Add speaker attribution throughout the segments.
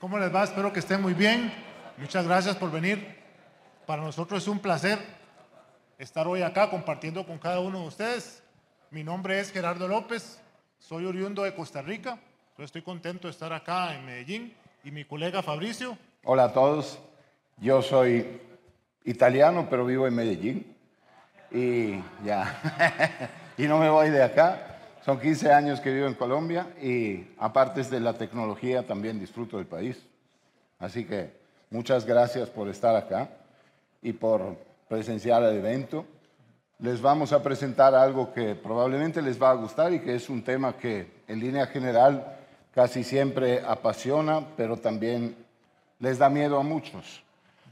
Speaker 1: ¿Cómo les va? Espero que estén muy bien. Muchas gracias por venir. Para nosotros es un placer estar hoy acá compartiendo con cada uno de ustedes. Mi nombre es Gerardo López, soy oriundo de Costa Rica. Yo estoy contento de estar acá en Medellín y mi colega Fabricio.
Speaker 2: Hola a todos, yo soy italiano pero vivo en Medellín y ya, y no me voy de acá. Son 15 años que vivo en Colombia y aparte de la tecnología también disfruto del país. Así que muchas gracias por estar acá y por presenciar el evento. Les vamos a presentar algo que probablemente les va a gustar y que es un tema que en línea general casi siempre apasiona, pero también les da miedo a muchos.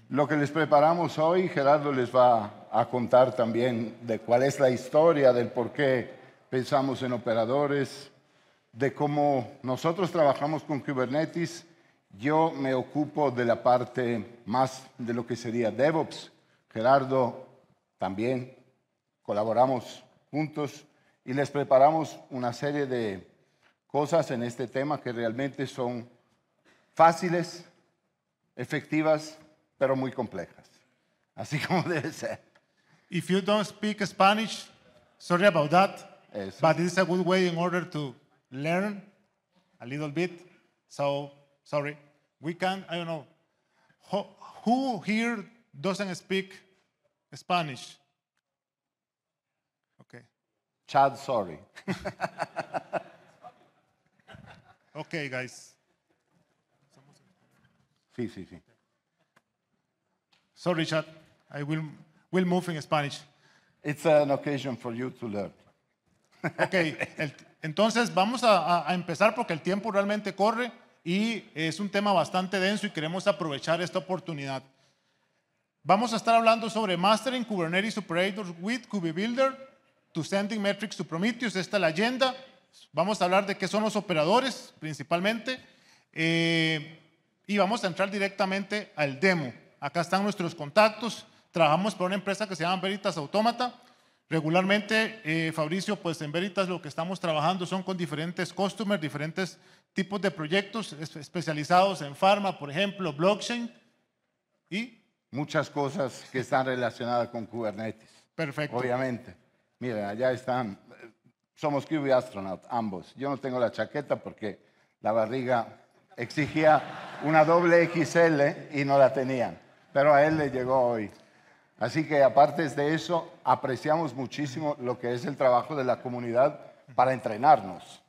Speaker 2: Lo que les preparamos hoy, Gerardo les va a contar también de cuál es la historia, del por qué pensamos en operadores, de cómo nosotros trabajamos con Kubernetes. Yo me ocupo de la parte más de lo que sería DevOps. Gerardo también colaboramos juntos y les preparamos una serie de cosas en este tema que realmente son fáciles, efectivas, pero muy complejas. Así como debe ser. If you don't speak Spanish, sorry about that. Eso.
Speaker 1: But it's a good way in order to learn a little bit. So, sorry, we can, I don't know. who here doesn't speak Spanish? Okay. Chad, sorry. okay, guys. Sí, sí, sí. Sorry, Chad. I will, will move in Spanish. It's an occasion for you to learn. Ok, entonces vamos a, empezar porque el tiempo realmente corre y es un tema bastante denso y queremos aprovechar esta oportunidad. Vamos a estar hablando sobre Mastering Kubernetes Operators with KubeBuilder to Sending Metrics to Prometheus. Esta es la agenda. Vamos a hablar de qué son los operadores principalmente eh, y vamos a entrar directamente al demo. Acá están nuestros contactos. Trabajamos para una empresa que se llama Veritas Automata. Regularmente, eh, Fabricio, pues en Veritas lo que estamos trabajando son con diferentes customers, diferentes tipos de proyectos
Speaker 2: especializados en pharma, por ejemplo, blockchain y... Muchas cosas que están relacionadas con Kubernetes. Perfecto. Obviamente. Mira, allá están, eh, somos Cube y Astronaut, ambos. Yo no tengo la chaqueta porque la barriga exigía una doble XL y no la tenían, pero a él le llegó hoy. Así que aparte de eso, apreciamos muchísimo lo que es el trabajo de la comunidad para entrenarnos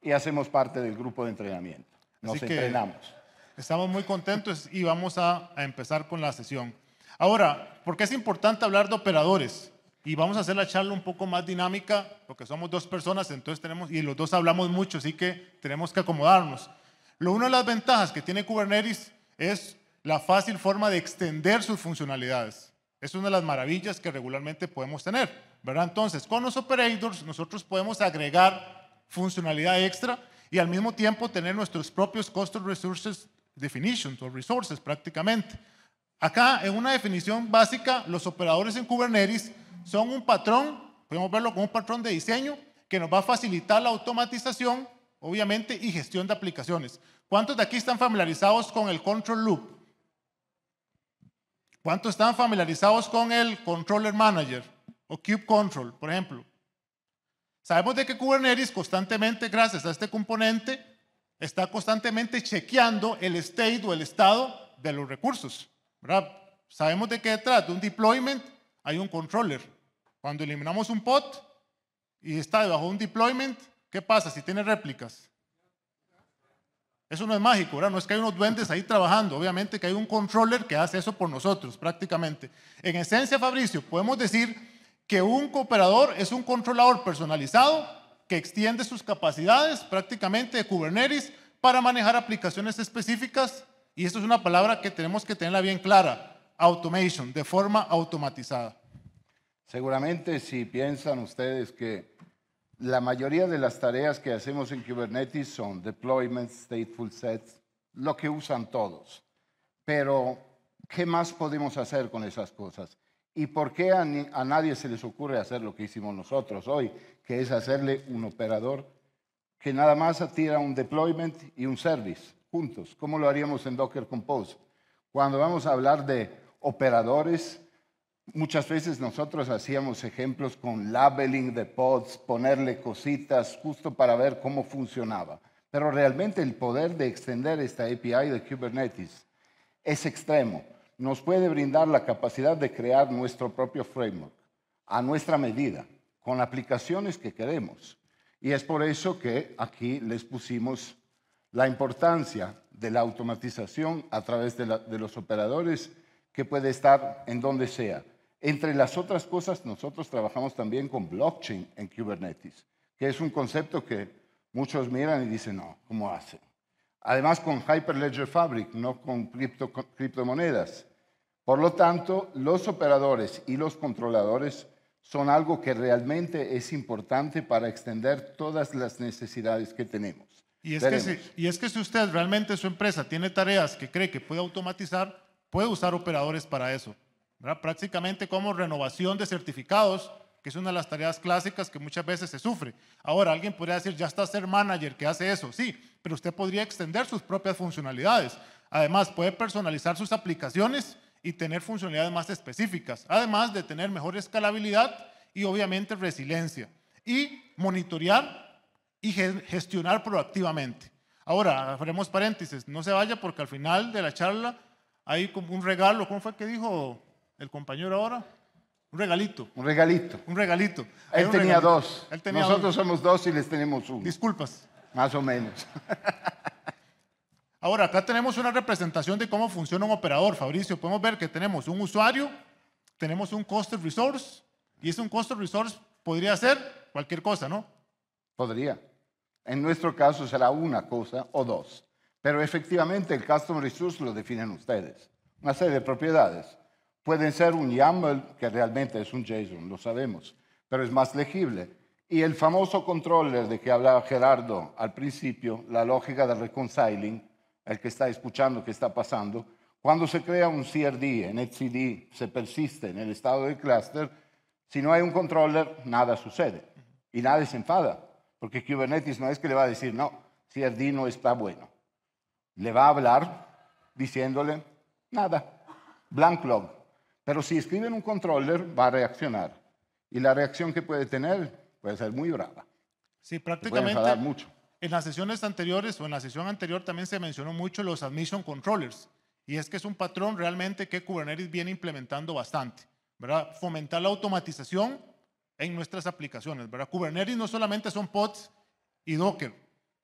Speaker 2: y hacemos parte del grupo de entrenamiento. Nos entrenamos.
Speaker 1: Estamos muy contentos y vamos a, empezar con la sesión. Ahora, ¿por qué es importante hablar de operadores? Y vamos a hacer la charla un poco más dinámica, porque somos dos personas, entonces tenemos, y los dos hablamos mucho, así que tenemos que acomodarnos. Lo una de las ventajas que tiene Kubernetes es la fácil forma de extender sus funcionalidades. Es una de las maravillas que regularmente podemos tener, ¿verdad? Entonces, con los operators nosotros podemos agregar funcionalidad extra y al mismo tiempo tener nuestros propios cost of resources definitions o resources prácticamente. Acá, en una definición básica, los operadores en Kubernetes son un patrón, podemos verlo como un patrón de diseño que nos va a facilitar la automatización, obviamente, y gestión de aplicaciones. ¿Cuántos de aquí están familiarizados con el control loop? ¿Cuántos están familiarizados con el Controller Manager o Cube Control, por ejemplo? Sabemos de que Kubernetes constantemente, gracias a este componente, está constantemente chequeando el state o el estado de los recursos. Sabemos de que detrás de un deployment hay un controller. Cuando eliminamos un pod y está debajo de un deployment, ¿qué pasa si tiene réplicas? Eso no es mágico, ¿verdad? No es que hay unos duendes ahí trabajando, obviamente que hay un controller que hace eso por nosotros prácticamente. En esencia, Fabricio, podemos decir que un cooperador es un controlador personalizado que extiende sus capacidades prácticamente de Kubernetes para manejar aplicaciones específicas, y esto es una palabra que tenemos que tenerla bien clara, automation, de forma automatizada.
Speaker 2: Seguramente si piensan ustedes que la mayoría de las tareas que hacemos en Kubernetes son deployments, stateful sets, lo que usan todos. Pero, ¿qué más podemos hacer con esas cosas? ¿Y por qué a, nadie se les ocurre hacer lo que hicimos nosotros hoy, que es hacerle un operador que nada más atira un deployment y un service juntos? ¿Cómo lo haríamos en Docker Compose? Cuando vamos a hablar de operadores, Muchas veces nosotros hacíamos ejemplos con labeling de pods, ponerle cositas justo para ver cómo funcionaba. Pero realmente el poder de extender esta API de Kubernetes es extremo. Nos puede brindar la capacidad de crear nuestro propio framework a nuestra medida, con aplicaciones que queremos. Y es por eso que aquí les pusimos la importancia de la automatización a través de, de los operadores que puede estar en donde sea entre las otras cosas, nosotros trabajamos también con blockchain en Kubernetes, que es un concepto que muchos miran y dicen, no, ¿cómo hace? Además con Hyperledger Fabric, no con, cripto, criptomonedas. Por lo tanto, los operadores y los controladores son algo que realmente es importante para extender todas las necesidades que tenemos. Y es, que si,
Speaker 1: y es que si usted realmente su empresa tiene tareas que cree que puede automatizar, puede usar operadores para eso prácticamente como renovación de certificados, que es una de las tareas clásicas que muchas veces se sufre. Ahora, alguien podría decir, ya está ser manager que hace eso, sí, pero usted podría extender sus propias funcionalidades. Además, puede personalizar sus aplicaciones y tener funcionalidades más específicas, además de tener mejor escalabilidad y obviamente resiliencia. Y monitorear y gestionar proactivamente. Ahora, haremos paréntesis, no se vaya porque al final de la charla hay como un regalo, ¿cómo fue que dijo el compañero
Speaker 2: ahora, un regalito. Un regalito. Un regalito. Él tenía dos. Nosotros somos dos y les tenemos uno. Disculpas. Más o menos.
Speaker 1: Ahora, acá tenemos una representación de cómo funciona un operador, Fabricio. Podemos ver que tenemos un usuario,
Speaker 2: tenemos un cost resource, y ese un cost resource podría ser cualquier cosa, ¿no? Podría. En nuestro caso será una cosa o dos. Pero efectivamente el custom resource lo definen ustedes. Una serie de propiedades. Pueden ser un YAML, que realmente es un JSON, lo sabemos, pero es más legible. Y el famoso controller de que hablaba Gerardo al principio, la lógica de reconciling, el que está escuchando qué está pasando, cuando se crea un CRD, en etcd se persiste en el estado del cluster. si no hay un controller, nada sucede. Y nadie se enfada, porque Kubernetes no es que le va a decir, no, CRD no está bueno. Le va a hablar diciéndole, nada, blank log, pero si escriben un controller, va a reaccionar. Y la reacción que puede tener puede ser muy brava. Sí, prácticamente. mucho.
Speaker 1: En las sesiones anteriores o en la sesión anterior también se mencionó mucho los admission controllers. Y es que es un patrón realmente que Kubernetes viene implementando bastante. ¿verdad? Fomentar la automatización en nuestras aplicaciones. ¿verdad? Kubernetes no solamente son pods y Docker.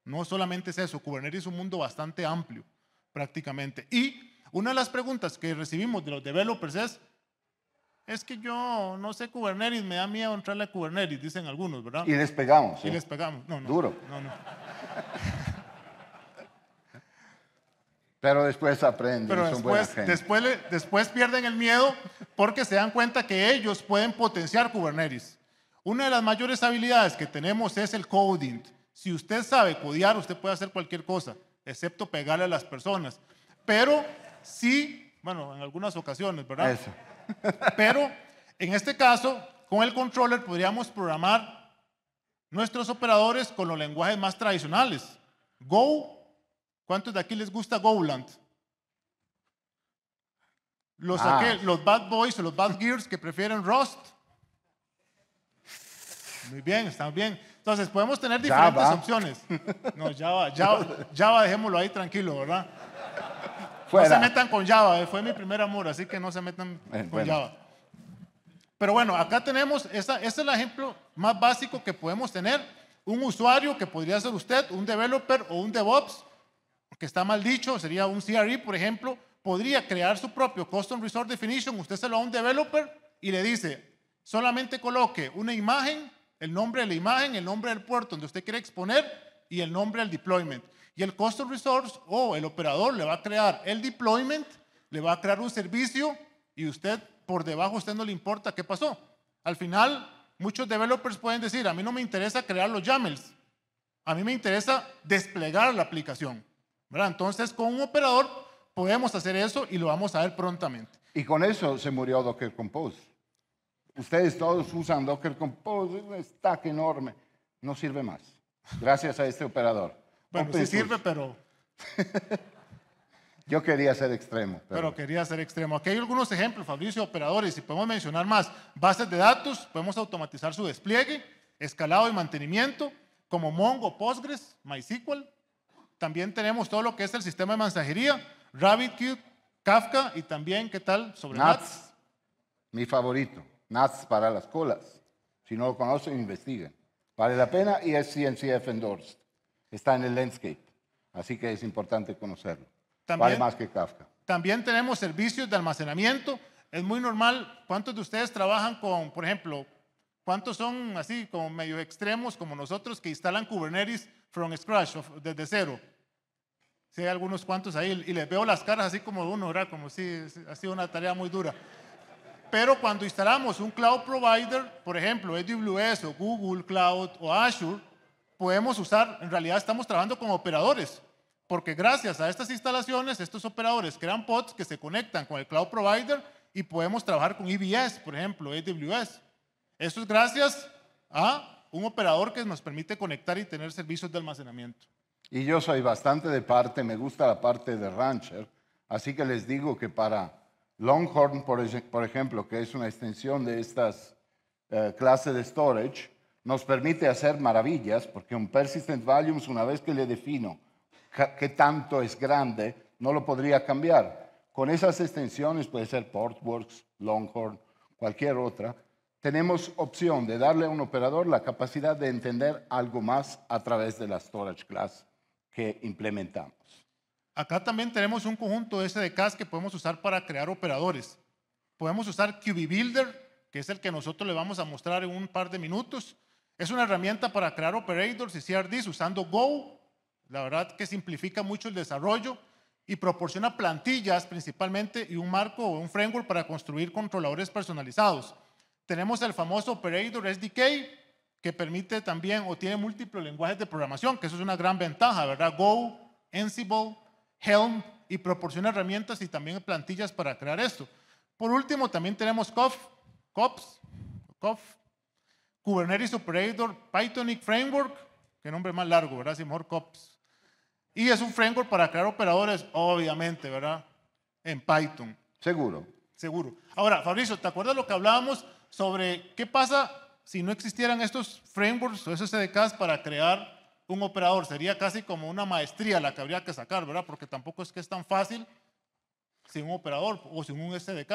Speaker 1: No solamente es eso. Kubernetes es un mundo bastante amplio, prácticamente. Y una de las preguntas que recibimos de los developers es, es que yo no sé Kubernetes, me da miedo entrarle a Kubernetes, dicen algunos, ¿verdad? Y les pegamos. Y ¿eh? les pegamos. Duro.
Speaker 2: Pero después aprenden, son después, buena
Speaker 1: gente. Después, pierden el miedo porque se dan cuenta que ellos pueden potenciar Kubernetes. Una de las mayores habilidades que tenemos es el coding. Si usted sabe codear, usted puede hacer cualquier cosa, excepto pegarle a las personas. Pero sí, bueno, en algunas ocasiones, ¿verdad? Eso. Pero en este caso, con el controller podríamos programar nuestros operadores con los lenguajes más tradicionales. Go, ¿cuántos de aquí les gusta Goland? Los, ah. los bad boys o los bad gears que prefieren Rust. Muy bien, estamos bien. Entonces, podemos tener diferentes opciones. No, Java, Java, dejémoslo ahí tranquilo, ¿verdad? No se metan con Java, eh, fue mi primer amor, así que no se metan eh, con Java. Pero bueno, acá tenemos, esta, es el ejemplo más básico que podemos tener. Un usuario que podría ser usted, un developer o un DevOps, que está mal dicho, sería un CRE, por ejemplo, podría crear su propio Custom Resource Definition. Usted se lo da a un developer y le dice, solamente coloque una imagen, el nombre de la imagen, el nombre del puerto donde usted quiere exponer y el nombre del deployment. Y el cost of resource, o oh, el operador le va a crear el deployment, le va a crear un servicio y usted por debajo, usted no le importa qué pasó. Al final, muchos developers pueden decir, a mí no me interesa crear los YAMLs, a mí me interesa desplegar la aplicación. Entonces, con un operador podemos hacer eso y lo vamos a ver prontamente.
Speaker 2: Y con eso se murió Docker Compose. Ustedes todos usan Docker Compose, un stack enorme. No sirve más, gracias a este operador. Bueno, sí sirve, pero... Yo quería ser extremo. Pero...
Speaker 1: quería ser extremo. Aquí hay algunos ejemplos, Fabricio, operadores, y podemos mencionar más. Bases de datos, podemos automatizar su despliegue, escalado y mantenimiento, como Mongo, Postgres, MySQL. También tenemos todo lo que es el sistema de
Speaker 2: mensajería, RabbitCube, Kafka y también, ¿qué tal? Sobre NATS. NATS. Mi favorito, NATS para las colas. Si no lo conocen, investiguen. Vale la pena y es CNCF endorsed está en el landscape. Así que es importante conocerlo. vale más que Kafka.
Speaker 1: También tenemos servicios de almacenamiento. Es muy normal. ¿Cuántos de ustedes trabajan con, por ejemplo, cuántos son así como medio extremos como nosotros que instalan Kubernetes from scratch, desde cero? Sí, hay algunos cuantos ahí y les veo las caras así como de uno, ¿verdad? Como si ha sido una tarea muy dura. Pero cuando instalamos un cloud provider, por ejemplo, AWS o Google Cloud o Azure, podemos usar, en realidad estamos trabajando con operadores, porque gracias a estas instalaciones, estos operadores crean pods que se conectan con el cloud provider y podemos trabajar con EBS, por ejemplo, AWS. Eso es gracias a un operador que nos permite conectar y tener servicios de almacenamiento.
Speaker 2: Y yo soy bastante de parte, me gusta la parte de Rancher, así que les digo que para Longhorn, por ejemplo, que es una extensión de estas eh, clases de storage, nos permite hacer maravillas, porque un persistent volumes, una vez que le defino qué tanto es grande, no lo podría cambiar. Con esas extensiones, puede ser Portworx, Longhorn, cualquier otra, tenemos opción de darle a un operador la capacidad de entender algo más a través de la storage class que implementamos.
Speaker 1: Acá también tenemos un conjunto de SDKs que podemos usar para crear operadores. Podemos usar QB Builder, que es el que nosotros le vamos a mostrar en un par de minutos es una herramienta para crear operators y CRDs usando Go. La verdad que simplifica mucho el desarrollo y proporciona plantillas principalmente y un marco o un framework para construir controladores personalizados. Tenemos el famoso Operator SDK que permite también o tiene múltiples lenguajes de programación, que eso es una gran ventaja, ¿verdad? Go, Ansible, Helm y proporciona herramientas y también plantillas para crear esto. Por último, también tenemos COF, COPS, COF, Kubernetes Operator, Pythonic Framework, que nombre más largo, ¿verdad? Si mejor COPS. Y es un framework para crear operadores, obviamente, ¿verdad? En Python. Seguro. Seguro. Ahora, Fabricio, ¿te acuerdas lo que hablábamos sobre qué pasa si no existieran estos frameworks o esos SDKs para crear un operador? Sería casi como una maestría la que habría que sacar, ¿verdad? Porque tampoco es que es tan fácil
Speaker 2: sin un operador o sin un SDK.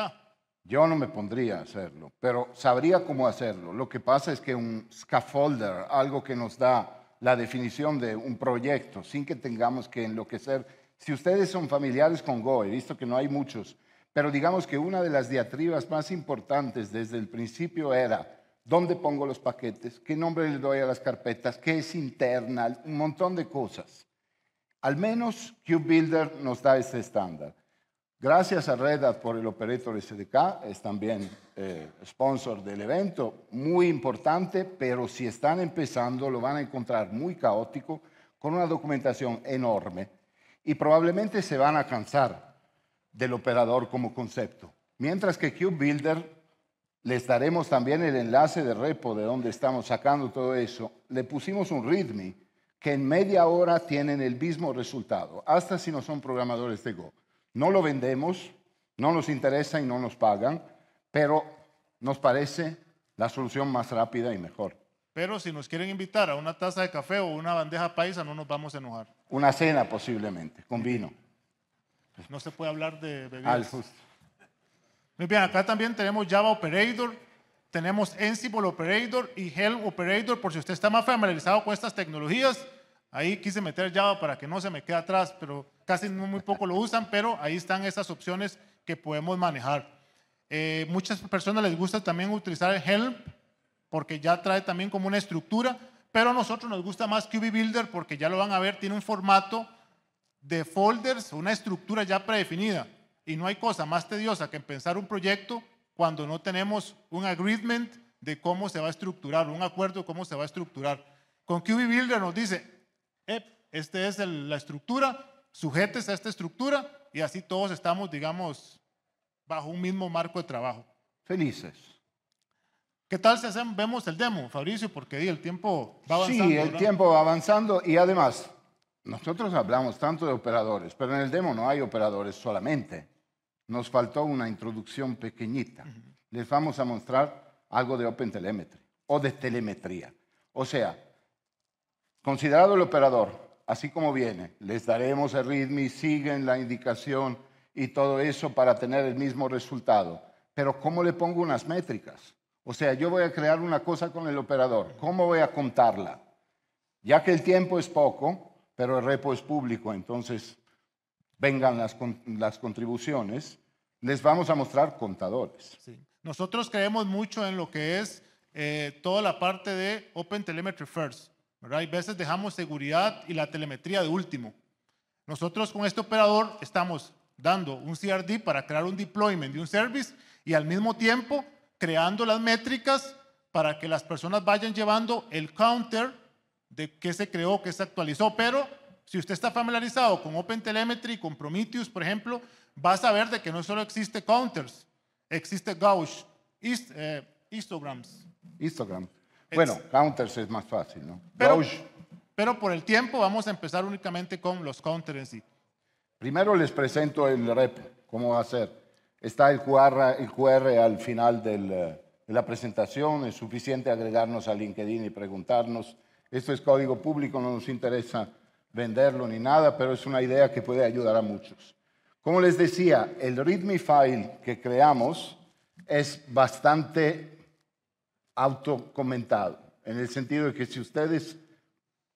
Speaker 2: Yo no me pondría a hacerlo, pero sabría cómo hacerlo. Lo que pasa es que un scaffolder, algo que nos da la definición de un proyecto, sin que tengamos que enloquecer. Si ustedes son familiares con Go, he visto que no hay muchos, pero digamos que una de las diatribas más importantes desde el principio era dónde pongo los paquetes, qué nombre le doy a las carpetas, qué es internal, un montón de cosas. Al menos Builder nos da ese estándar. Gracias a Red Hat por el Operator SDK, es también eh, sponsor del evento, muy importante, pero si están empezando lo van a encontrar muy caótico, con una documentación enorme y probablemente se van a cansar del operador como concepto. Mientras que Builder, les daremos también el enlace de repo de donde estamos sacando todo eso, le pusimos un README que en media hora tienen el mismo resultado, hasta si no son programadores de Go no lo vendemos, no nos interesa y no nos pagan, pero nos parece la solución más rápida y mejor.
Speaker 1: Pero si nos quieren invitar a una taza de café o una bandeja paisa, no nos vamos a enojar.
Speaker 2: Una cena posiblemente, con vino.
Speaker 1: No se puede hablar de bebidas. Al justo. Muy bien, acá también tenemos Java Operator, tenemos Ansible Operator y Helm Operator, por si usted está más familiarizado con estas tecnologías. Ahí quise meter Java para que no se me quede atrás, pero casi muy poco lo usan, pero ahí están esas opciones que podemos manejar. Eh, muchas personas les gusta también utilizar el Help porque ya trae también como una estructura, pero a nosotros nos gusta más QB Builder porque ya lo van a ver, tiene un formato de folders, una estructura ya predefinida. Y no hay cosa más tediosa que pensar un proyecto cuando no tenemos un agreement de cómo se va a estructurar, un acuerdo de cómo se va a estructurar. Con QB Builder nos dice, esta es la estructura, sujetes a esta estructura y así todos estamos, digamos, bajo un mismo marco de trabajo. Felices. ¿Qué tal se hacemos, vemos el demo, Fabricio? Porque el tiempo va avanzando. Sí, el tiempo
Speaker 2: va avanzando y además, nosotros hablamos tanto de operadores, pero en el demo no hay operadores solamente. Nos faltó una introducción pequeñita. Les vamos a mostrar algo de OpenTelemetry o de telemetría. O sea, Considerado el operador, así como viene, les daremos el ritmo y siguen la indicación y todo eso para tener el mismo resultado. Pero ¿cómo le pongo unas métricas? O sea, yo voy a crear una cosa con el operador. ¿Cómo voy a contarla? Ya que el tiempo es poco, pero el repo es público, entonces vengan las, contribuciones, les vamos a mostrar contadores.
Speaker 1: Nosotros creemos mucho en lo que es eh, toda la parte de Open Telemetry First. Hay veces dejamos seguridad y la telemetría de último. Nosotros con este operador estamos dando un CRD para crear un deployment de un service y al mismo tiempo creando las métricas para que las personas vayan llevando el counter de qué se creó, qué se actualizó. Pero si usted está familiarizado con OpenTelemetry, con Prometheus, por ejemplo, va a saber de que no solo existe counters, existe gauge, hist eh, histograms. Bueno,
Speaker 2: counters es más fácil, ¿no?
Speaker 1: Pero, por el tiempo vamos a empezar únicamente con los counters en sí.
Speaker 2: Primero les presento el repo, cómo va a ser. Está el QR, el QR al final eh, de la presentación, es suficiente agregarnos a LinkedIn y preguntarnos. Esto es código público, no nos interesa venderlo ni nada, pero es una idea que puede ayudar a muchos. Como les decía, el README file que creamos es bastante autocomentado, en el sentido de que si ustedes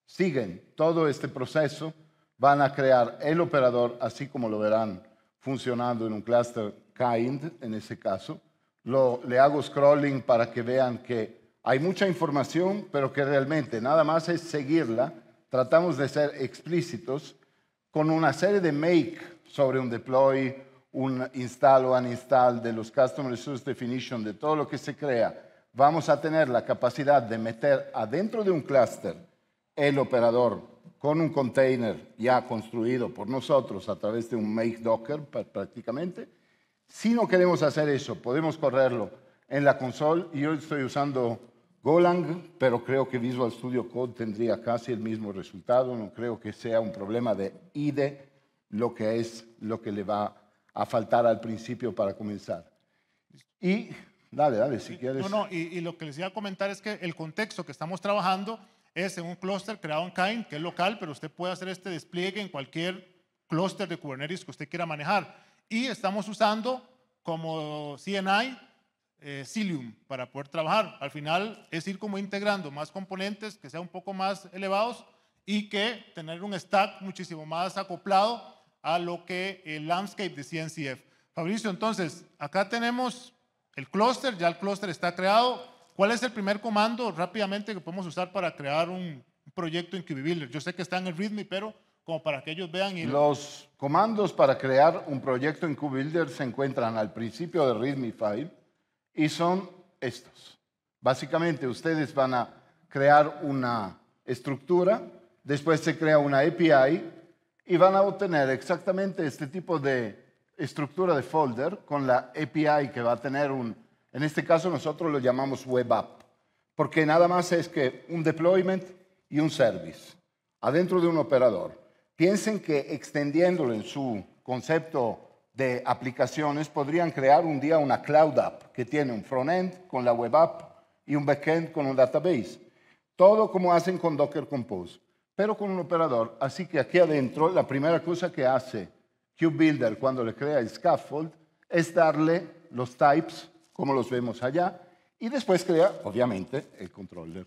Speaker 2: siguen todo este proceso, van a crear el operador, así como lo verán funcionando en un cluster kind, en ese caso. Lo, le hago scrolling para que vean que hay mucha información, pero que realmente nada más es seguirla. Tratamos de ser explícitos con una serie de make sobre un deploy, un install o install de los custom Resource Definition, de todo lo que se crea vamos a tener la capacidad de meter adentro de un clúster el operador con un container ya construido por nosotros a través de un make Docker prácticamente. Si no queremos hacer eso, podemos correrlo en la console. Yo estoy usando Golang, pero creo que Visual Studio Code tendría casi el mismo resultado. No creo que sea un problema de IDE lo que es lo que le va a faltar al principio para comenzar. Y Dale, dale, si quieres. No, no,
Speaker 1: y, y, lo que les iba a comentar es que el contexto que estamos trabajando es en un clúster creado en Kind, que es local, pero usted puede hacer este despliegue en cualquier clúster de Kubernetes que usted quiera manejar. Y estamos usando como CNI eh, Cilium para poder trabajar. Al final es ir como integrando más componentes que sean un poco más elevados y que tener un stack muchísimo más acoplado a lo que el landscape de CNCF. Fabricio, entonces, acá tenemos el clúster, ya el cluster está creado. ¿Cuál es el primer comando rápidamente que podemos usar para crear un proyecto en Builder? Yo sé que está en el README, pero como para que ellos vean. Los
Speaker 2: comandos para crear un proyecto en QBuilder se encuentran al principio del README file y son estos. Básicamente, ustedes van a crear una estructura, después se crea una API y van a obtener exactamente este tipo de estructura de folder con la API que va a tener un, en este caso nosotros lo llamamos web app, porque nada más es que un deployment y un service adentro de un operador. Piensen que extendiéndolo en su concepto de aplicaciones, podrían crear un día una cloud app que tiene un frontend con la web app y un backend con un database. Todo como hacen con Docker Compose, pero con un operador. Así que aquí adentro la primera cosa que hace builder cuando le crea el scaffold es darle los types, como los vemos allá, y después crea, obviamente, el controller.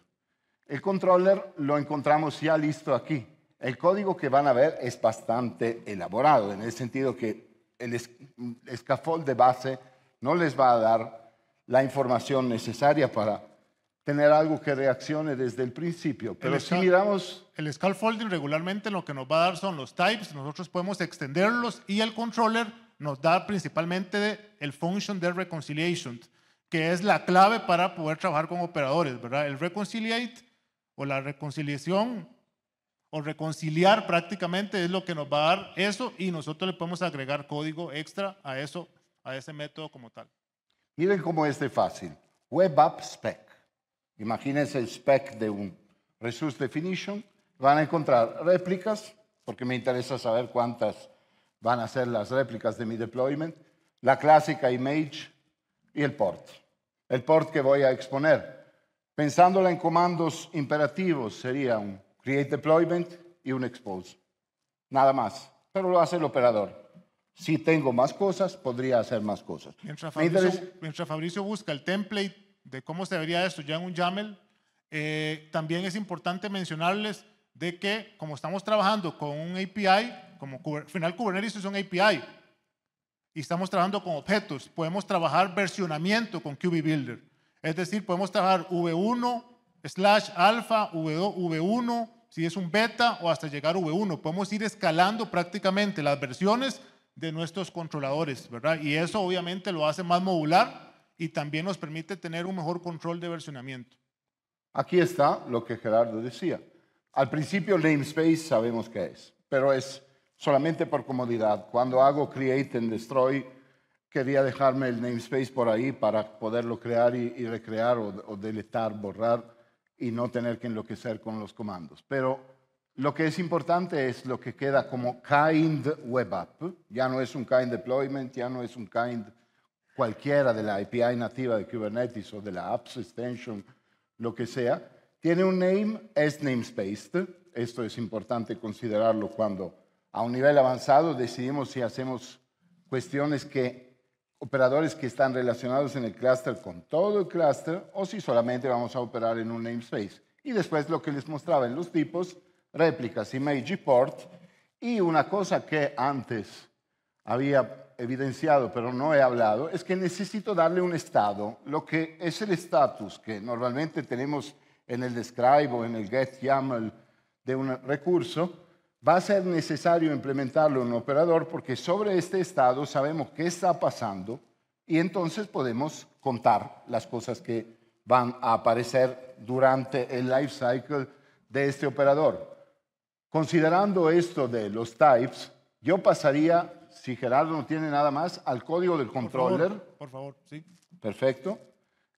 Speaker 2: El controller lo encontramos ya listo aquí. El código que van a ver es bastante elaborado, en el sentido que el scaffold de base no les va a dar la información necesaria para tener algo que reaccione desde el principio. Pero si
Speaker 1: miramos... El scaffolding regularmente lo que nos va a dar son los types, nosotros podemos extenderlos y el controller nos da principalmente el function de reconciliation, que es la clave para poder trabajar con operadores, ¿verdad? El reconciliate o la reconciliación o reconciliar prácticamente es lo que nos va a dar eso y nosotros le podemos agregar código extra a eso, a ese método como tal.
Speaker 2: Miren cómo es de fácil. Web App Spec imagínense el spec de un resource definition, van a encontrar réplicas, porque me interesa saber cuántas van a ser las réplicas de mi deployment, la clásica image y el port. El port que voy a exponer. Pensándola en comandos imperativos, sería un create deployment y un expose. Nada más. Pero lo hace el operador. Si tengo más cosas, podría hacer más cosas.
Speaker 1: Mientras Fabricio, busca el template de cómo se vería esto ya en un YAML. Eh, también es importante mencionarles de que como estamos trabajando con un API, como final Kubernetes es un API, y estamos trabajando con objetos, podemos trabajar versionamiento con QB Builder. Es decir, podemos trabajar V1 slash alfa, V1, si es un beta o hasta llegar V1. Podemos ir escalando prácticamente las versiones de nuestros controladores, ¿verdad? Y eso obviamente lo hace más modular y también nos permite tener un mejor control de versionamiento.
Speaker 2: Aquí está lo que Gerardo decía. Al principio namespace sabemos qué es, pero es solamente por comodidad. Cuando hago create and destroy, quería dejarme el namespace por ahí para poderlo crear y, recrear o, deletar, borrar y no tener que enloquecer con los comandos. Pero lo que es importante es lo que queda como kind web app. Ya no es un kind deployment, ya no es un kind cualquiera de la API nativa de Kubernetes o de la Apps Extension, lo que sea, tiene un name, es namespaced. Esto es importante considerarlo cuando a un nivel avanzado decidimos si hacemos cuestiones que operadores que están relacionados en el cluster con todo el cluster o si solamente vamos a operar en un namespace. Y después lo que les mostraba en los tipos, réplicas, image port. Y una cosa que antes había evidenciado, pero no he hablado, es que necesito darle un estado, lo que es el estatus que normalmente tenemos en el describe o en el get YAML de un recurso, va a ser necesario implementarlo en un operador porque sobre este estado sabemos qué está pasando y entonces podemos contar las cosas que van a aparecer durante el lifecycle de este operador. Considerando esto de los types, yo pasaría si Gerardo no tiene nada más, al código del controller.
Speaker 1: Por favor, sí.
Speaker 2: Perfecto.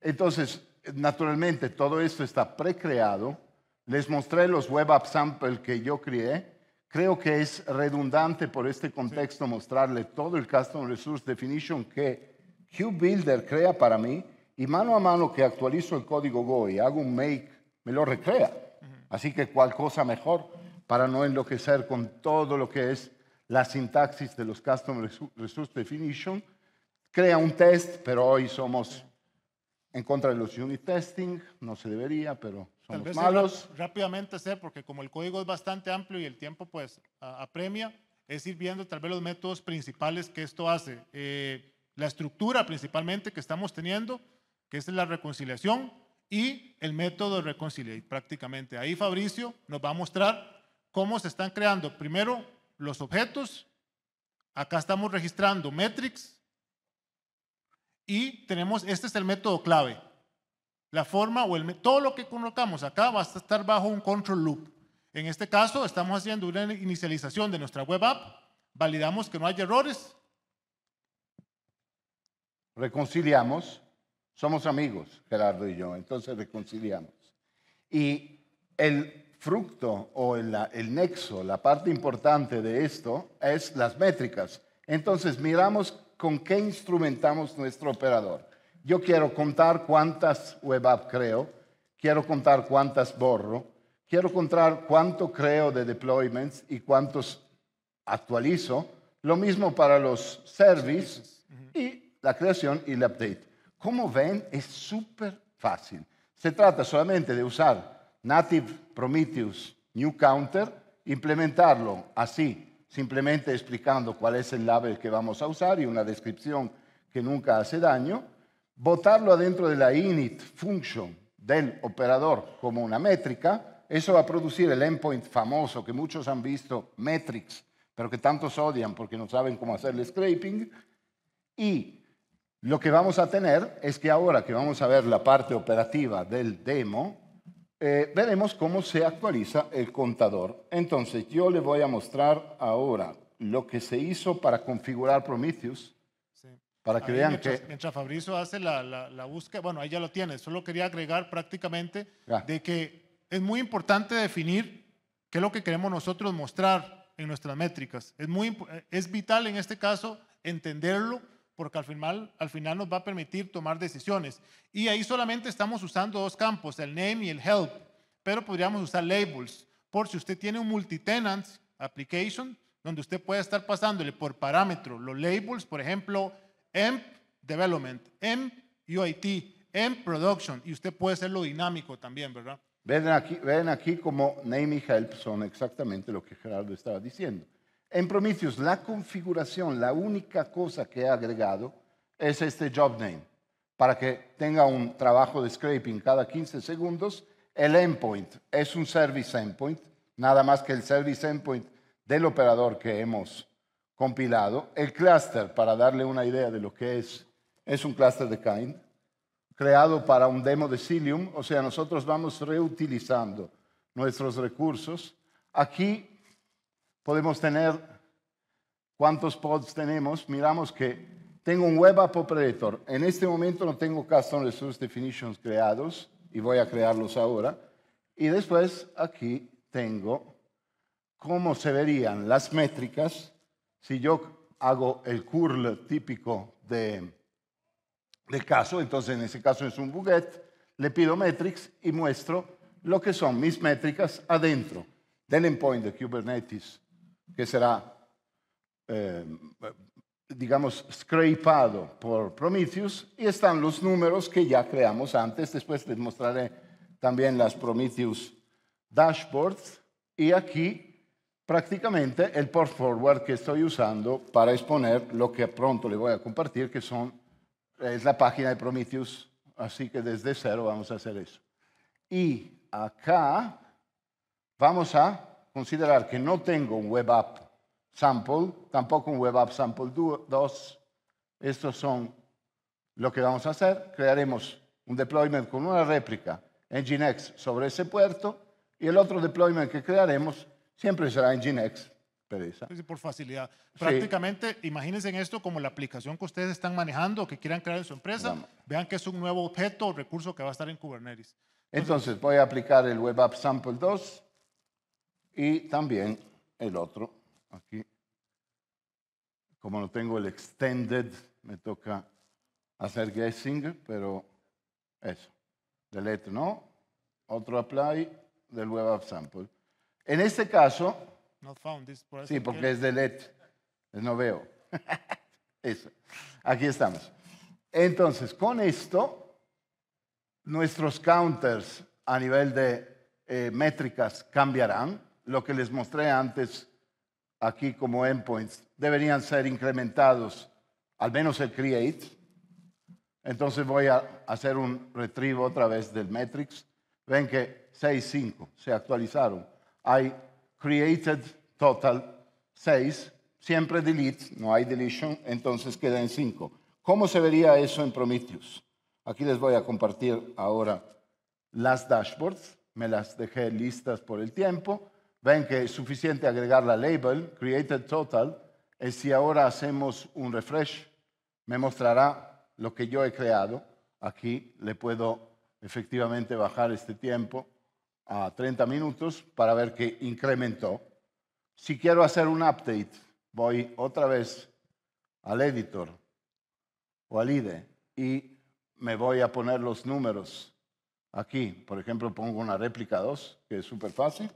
Speaker 2: Entonces, naturalmente, todo esto está precreado. Les mostré los web app sample que yo creé. Creo que es redundante por este contexto mostrarle todo el Custom Resource Definition que Builder crea para mí y mano a mano que actualizo el código Go y hago un make, me lo recrea. Así que cual cosa mejor para no enloquecer con todo lo que es la sintaxis de los Custom Resource Definition, crea un test, pero hoy somos en contra de los unit testing, no se debería, pero somos malos.
Speaker 1: Rápidamente hacer porque como el código es bastante amplio y el tiempo pues apremia, es ir viendo tal vez los métodos principales que esto hace. Eh, la estructura principalmente que estamos teniendo, que es la reconciliación y el método de prácticamente. Ahí Fabricio nos va a mostrar cómo se están creando primero los objetos, acá estamos registrando metrics y tenemos, este es el método clave. La forma o el, todo lo que colocamos acá va a estar bajo un control loop. En este caso estamos haciendo una inicialización de nuestra web app, validamos que no hay
Speaker 2: errores. Reconciliamos, somos amigos, Gerardo y yo, entonces reconciliamos. Y el fruto o el, nexo, la parte importante de esto es las métricas. Entonces miramos con qué instrumentamos nuestro operador. Yo quiero contar cuántas web app creo, quiero contar cuántas borro, quiero contar cuánto creo de deployments y cuántos actualizo. Lo mismo para los services y la creación y la update. Como ven, es súper fácil. Se trata solamente de usar Native Prometheus New Counter, implementarlo así, simplemente explicando cuál es el label que vamos a usar y una descripción que nunca hace daño, botarlo adentro de la init function del operador como una métrica, eso va a producir el endpoint famoso que muchos han visto, metrics, pero que tantos odian porque no saben cómo hacer el scraping, y lo que vamos a tener es que ahora que vamos a ver la parte operativa del demo, eh, veremos cómo se actualiza el contador. Entonces, yo le voy a mostrar ahora lo que se hizo para configurar Prometheus. Sí. Para que vean que...
Speaker 1: Mientras Fabrizio hace la, la, búsqueda, bueno, ahí ya lo tiene. Solo quería agregar prácticamente de que es muy importante definir qué es lo que queremos nosotros mostrar en nuestras métricas. Es, muy, eh, es vital en este caso entenderlo porque al final, al final nos va a permitir tomar decisiones. Y ahí solamente estamos usando dos campos, el name y el help, pero podríamos usar labels, por si usted tiene un multitenant application, donde usted puede estar pasándole por parámetro los labels, por ejemplo, AMP development, AMP UIT, AMP production, y usted puede hacerlo dinámico también, ¿verdad?
Speaker 2: Ven aquí, ven aquí como name y help son exactamente lo que Gerardo estaba diciendo. En Prometheus, la configuración, la única cosa que he agregado es este job name, para que tenga un trabajo de scraping cada 15 segundos. El endpoint es un service endpoint, nada más que el service endpoint del operador que hemos compilado. El cluster, para darle una idea de lo que es, es un cluster de kind, creado para un demo de Cilium, o sea, nosotros vamos reutilizando nuestros recursos. Aquí Podemos tener, ¿cuántos pods tenemos? Miramos que tengo un web app operator. En este momento no tengo custom resource definitions creados y voy a crearlos ahora. Y después aquí tengo cómo se verían las métricas si yo hago el curl típico de, del caso. Entonces en ese caso es un buget, le pido metrics y muestro lo que son mis métricas adentro del endpoint de Kubernetes que será, eh, digamos, scrapado por Prometheus, y están los números que ya creamos antes, después les mostraré también las Prometheus dashboards, y aquí prácticamente el port forward que estoy usando para exponer lo que pronto le voy a compartir, que son, es la página de Prometheus, así que desde cero vamos a hacer eso. Y acá vamos a considerar que no tengo un web app sample, tampoco un web app sample 2. Estos son lo que vamos a hacer. Crearemos un deployment con una réplica Nginx sobre ese puerto y el otro deployment que crearemos siempre será Nginx.
Speaker 1: Por facilidad. Prácticamente, imagínense en esto como la aplicación que ustedes están manejando que quieran crear en su empresa. Vean que es un nuevo objeto o recurso que va a estar en Kubernetes.
Speaker 2: Entonces, Entonces voy a aplicar el Web App Sample 2 y también el otro, aquí. Como no tengo el extended, me toca hacer guessing, pero eso. Delete no, otro apply del web app sample. En este caso,
Speaker 1: found sí, porque es delete,
Speaker 2: no veo. eso. Aquí estamos. Entonces, con esto, nuestros counters a nivel de eh, métricas cambiarán lo que les mostré antes aquí como endpoints, deberían ser incrementados, al menos el create. Entonces voy a hacer un retrieve otra vez del metrics. Ven que 6.5 se actualizaron. Hay created total 6, siempre delete, no hay deletion, entonces queda en 5. ¿Cómo se vería eso en Prometheus? Aquí les voy a compartir ahora las dashboards, me las dejé listas por el tiempo. Ven que es suficiente agregar la label, created total, y si ahora hacemos un refresh, me mostrará lo que yo he creado. Aquí le puedo efectivamente bajar este tiempo a 30 minutos para ver que incrementó. Si quiero hacer un update, voy otra vez al editor o al IDE y me voy a poner los números aquí. Por ejemplo, pongo una réplica 2, que es súper fácil.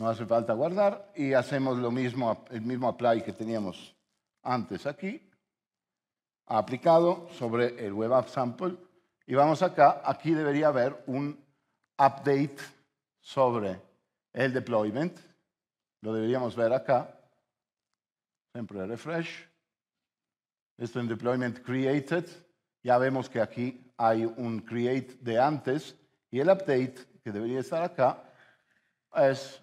Speaker 2: No hace falta guardar y hacemos lo mismo, el mismo apply que teníamos antes aquí, aplicado sobre el web app sample y vamos acá, aquí debería haber un update sobre el deployment, lo deberíamos ver acá, siempre refresh, esto en deployment created, ya vemos que aquí hay un create de antes y el update que debería estar acá es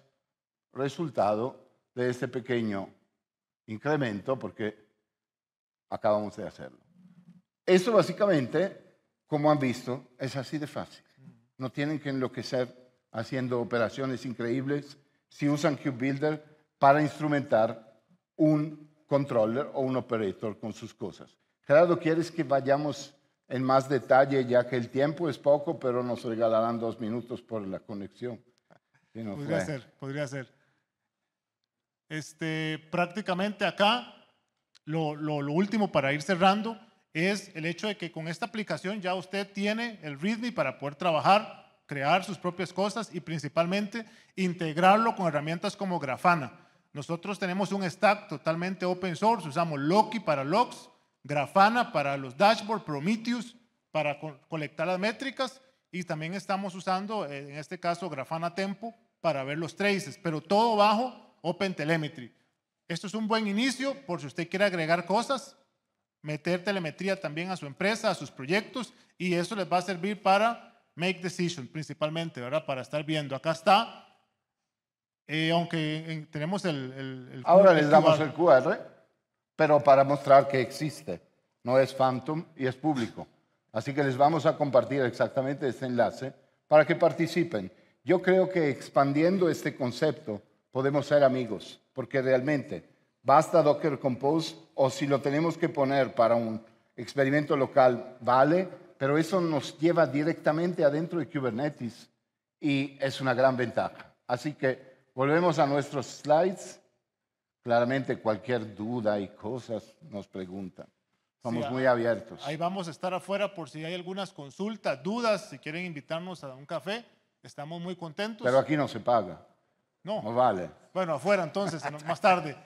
Speaker 2: resultado de este pequeño incremento porque acabamos de hacerlo. Eso básicamente, como han visto, es así de fácil. No tienen que enloquecer haciendo operaciones increíbles si usan Builder para instrumentar un controller o un operator con sus cosas. Claro, ¿quieres que vayamos en más detalle ya que el tiempo es poco, pero nos regalarán dos minutos por la conexión? podría ser,
Speaker 1: podría ser este, prácticamente acá, lo, último para ir cerrando, es el hecho de que con esta aplicación ya usted tiene el Readme para poder trabajar, crear sus propias cosas y principalmente integrarlo con herramientas como Grafana. Nosotros tenemos un stack totalmente open source, usamos Loki para logs, Grafana para los dashboards, Prometheus para colectar las métricas y también estamos usando, eh, en este caso, Grafana Tempo para ver los traces, pero todo bajo Open Telemetry. Esto es un buen inicio por si usted quiere agregar cosas, meter telemetría también a su empresa, a sus proyectos, y eso les va a servir para make decisions principalmente, ¿verdad? Para estar viendo. Acá está, eh, aunque eh, tenemos el... Ahora les damos el
Speaker 2: QR, pero para mostrar que existe, no es phantom y es público. Así que les vamos a compartir exactamente este enlace para que participen. Yo creo que expandiendo este concepto, podemos ser amigos, porque realmente basta Docker Compose o si lo tenemos que poner para un experimento local, vale, pero eso nos lleva directamente adentro de Kubernetes y es una gran ventaja. Así que volvemos a nuestros slides. Claramente cualquier duda y cosas nos preguntan. Somos muy ah, abiertos. Ahí
Speaker 1: vamos a estar afuera por si hay algunas consultas, dudas, si quieren invitarnos a un café, estamos muy contentos. Pero aquí
Speaker 2: no se paga. No. vale.
Speaker 1: Bueno, afuera entonces, más tarde.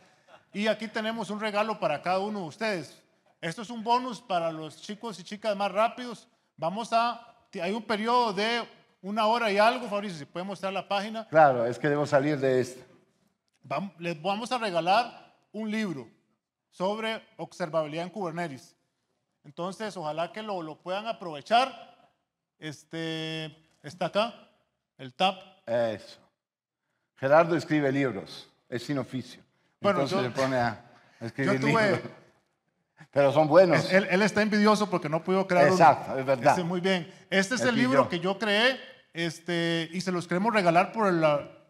Speaker 1: Y aquí tenemos un regalo para cada uno de ustedes. Esto es un bonus para los chicos y chicas más rápidos. Vamos a, hay un periodo de una hora y algo, Fabricio, si puede mostrar la página.
Speaker 2: Claro, es que debo salir de esto
Speaker 1: les vamos a regalar un libro sobre observabilidad en Kubernetes. Entonces, ojalá que lo, lo puedan aprovechar. Este, está acá, el TAP.
Speaker 2: Eso. Gerardo escribe libros, es sin oficio. Entonces se pone a escribir libros. Pero son buenos. Él, está envidioso porque no pudo crear Exacto, es verdad. Este, muy
Speaker 1: bien. Este es el, libro que yo creé este, y se los queremos regalar por el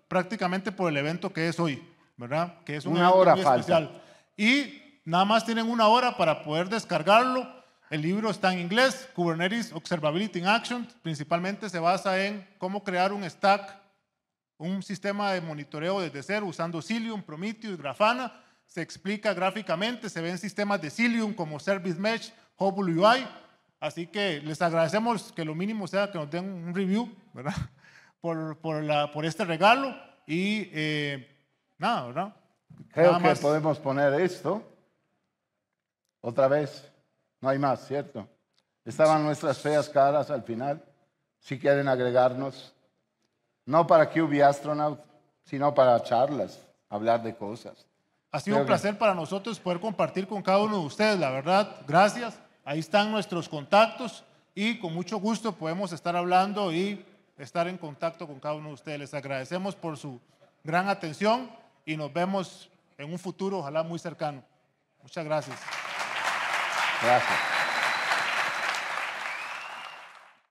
Speaker 1: prácticamente por el evento que es hoy, ¿verdad? Que es una hora especial. Y nada más tienen una hora para poder descargarlo. El libro está en inglés, Kubernetes Observability in Action. Principalmente se basa en cómo crear un stack un sistema de monitoreo desde cero usando Cilium, Prometheus, Grafana. Se explica gráficamente, se ven sistemas de Cilium como Service Mesh, Hubble UI. Así que les agradecemos que lo mínimo sea que nos den un review, ¿verdad? Por, la, por
Speaker 2: este regalo y eh, nada, ¿verdad? Creo que podemos poner esto. Otra vez. No hay más, ¿cierto? Estaban nuestras feas caras al final. Si quieren agregarnos. No para QB Astronaut, sino para charlas, hablar de cosas.
Speaker 1: Ha sido un placer para nosotros poder compartir con cada uno de ustedes, la verdad. Gracias. Ahí están nuestros contactos y con mucho gusto podemos estar hablando y estar en contacto con cada uno de ustedes. Les agradecemos por su gran atención y nos vemos en un futuro, ojalá muy cercano. Muchas gracias.
Speaker 2: Gracias.